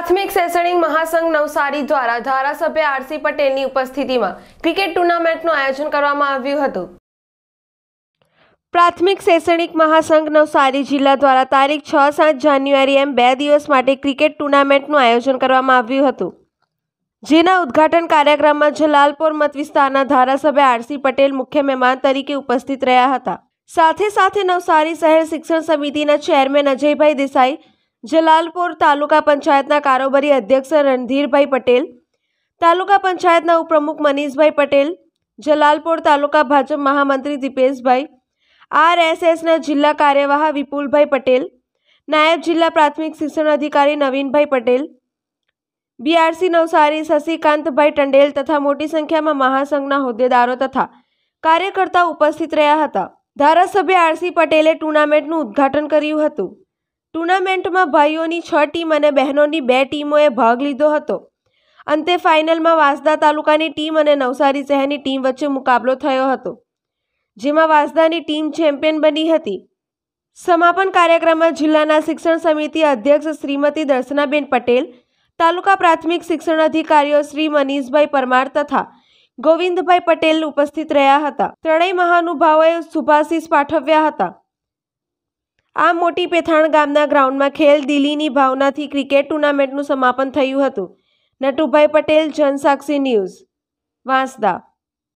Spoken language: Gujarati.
પ્રાથમિક શૈક્ષણિક મહાસંઘ નવસારી દ્વારા ધારાસભ્ય આરસી પટેલની ઉપસ્થિતિમાં ક્રિકેટ ટુર્નામેન્ટનું આયોજન કરવામાં આવ્યું હતું પ્રાથમિક શૈક્ષણિક મહાસંઘ નવસારી જિલ્લા દ્વારા તારીખ છ સાત જાન્યુઆરી એમ બે દિવસ માટે ક્રિકેટ ટુર્નામેન્ટનું આયોજન કરવામાં આવ્યું હતું જેના ઉદ્ઘાટન કાર્યક્રમમાં જલાલપોર મત વિસ્તારના ધારાસભ્ય આરસી પટેલ મુખ્ય મહેમાન તરીકે ઉપસ્થિત રહ્યા હતા સાથે સાથે નવસારી શહેર શિક્ષણ સમિતિના ચેરમેન અજયભાઈ દેસાઈ જલાલપુર તાલુકા પંચાયતના કારોબારી અધ્યક્ષ રણધીરભાઈ પટેલ તાલુકા પંચાયતના ઉપપ્રમુખ મનીષભાઈ પટેલ જલાલપોર તાલુકા ભાજપ મહામંત્રી દીપેશભાઈ આરએસએસના જિલ્લા કાર્યવાહ વિપુલભાઈ પટેલ નાયબ જિલ્લા પ્રાથમિક શિક્ષણ અધિકારી નવીનભાઈ પટેલ બીઆરસી નવસારી શશિકાંતભાઈ ટંડેલ તથા મોટી સંખ્યામાં મહાસંઘના હોદ્દેદારો તથા કાર્યકર્તાઓ ઉપસ્થિત રહ્યા હતા ધારાસભ્ય આરસી પટેલે ટુર્નામેન્ટનું ઉદ્ઘાટન કર્યું હતું ટુર્નામેન્ટમાં ભાઈઓની છ ટીમ અને બહેનોની બે ટીમોએ ભાગ લીધો હતો અંતે ફાઇનલમાં વાંસદા તાલુકાની ટીમ અને નવસારી શહેરની ટીમ વચ્ચે મુકાબલો થયો હતો જેમાં વાંસદાની ટીમ ચેમ્પિયન બની હતી સમાપન કાર્યક્રમમાં જિલ્લાના શિક્ષણ સમિતિ અધ્યક્ષ શ્રીમતી દર્શનાબેન પટેલ તાલુકા પ્રાથમિક શિક્ષણ અધિકારીઓ શ્રી મનીષભાઈ પરમાર તથા ગોવિંદભાઈ પટેલ ઉપસ્થિત રહ્યા હતા ત્રણેય મહાનુભાવોએ શુભાશીષ પાઠવ્યા હતા આ મોટી પેથાણ ગામના ગ્રાઉન્ડમાં ખેલ દિલ્હીની ભાવનાથી ક્રિકેટ ટુર્નામેન્ટનું સમાપન થયું હતું નટુભાઈ પટેલ જનસાક્ષી ન્યૂઝ વાંસદા